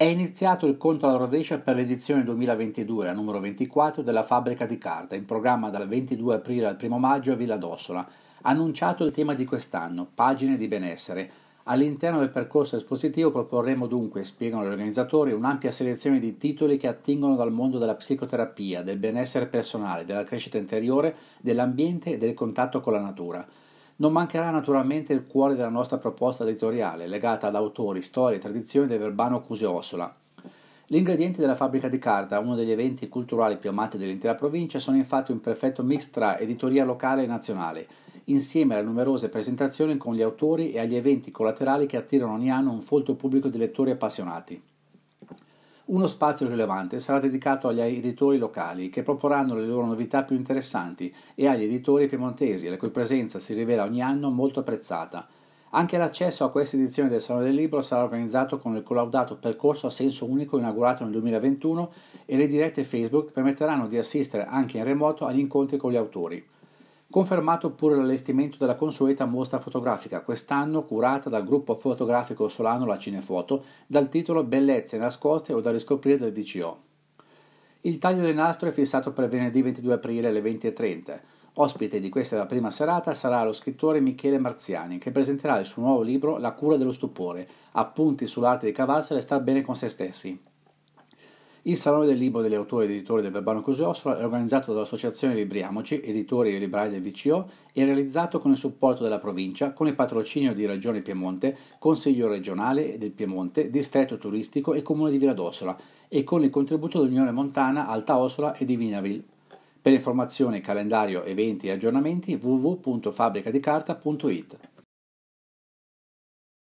È iniziato il conto alla rovescia per l'edizione 2022, la numero 24, della Fabbrica di Carta, in programma dal 22 aprile al 1 maggio a Villa d'Ossola. Annunciato il tema di quest'anno, pagine di benessere. All'interno del percorso espositivo proporremo dunque, spiegano gli organizzatori, un'ampia selezione di titoli che attingono dal mondo della psicoterapia, del benessere personale, della crescita interiore, dell'ambiente e del contatto con la natura. Non mancherà naturalmente il cuore della nostra proposta editoriale, legata ad autori, storie e tradizioni del Verbano Cuseossola. Gli ingredienti della fabbrica di carta, uno degli eventi culturali più amati dell'intera provincia, sono infatti un perfetto mix tra editoria locale e nazionale, insieme alle numerose presentazioni con gli autori e agli eventi collaterali che attirano ogni anno un folto pubblico di lettori appassionati. Uno spazio rilevante sarà dedicato agli editori locali che proporranno le loro novità più interessanti e agli editori piemontesi, la cui presenza si rivela ogni anno molto apprezzata. Anche l'accesso a questa edizione del Salone del Libro sarà organizzato con il collaudato percorso a senso unico inaugurato nel 2021 e le dirette Facebook permetteranno di assistere anche in remoto agli incontri con gli autori. Confermato pure l'allestimento della consueta mostra fotografica, quest'anno curata dal gruppo fotografico Solano La Cinefoto, dal titolo Bellezze nascoste o da riscoprire del DCO. Il taglio del nastro è fissato per venerdì 22 aprile alle 20.30. Ospite di questa prima serata sarà lo scrittore Michele Marziani, che presenterà il suo nuovo libro La cura dello stupore, appunti sull'arte di cavarsela e star bene con se stessi. Il Salone del Libro degli Autori ed Editori del Verbano Cosiossola è organizzato dall'Associazione Libriamoci, editori e librai del VCO, e realizzato con il supporto della provincia, con il patrocinio di Regione Piemonte, Consiglio regionale del Piemonte, Distretto turistico e Comune di Villa d'Ossola, e con il contributo dell'Unione Montana, Alta Ossola e di Vinaville. Per informazioni, calendario, eventi e aggiornamenti www.fabbricadicarta.it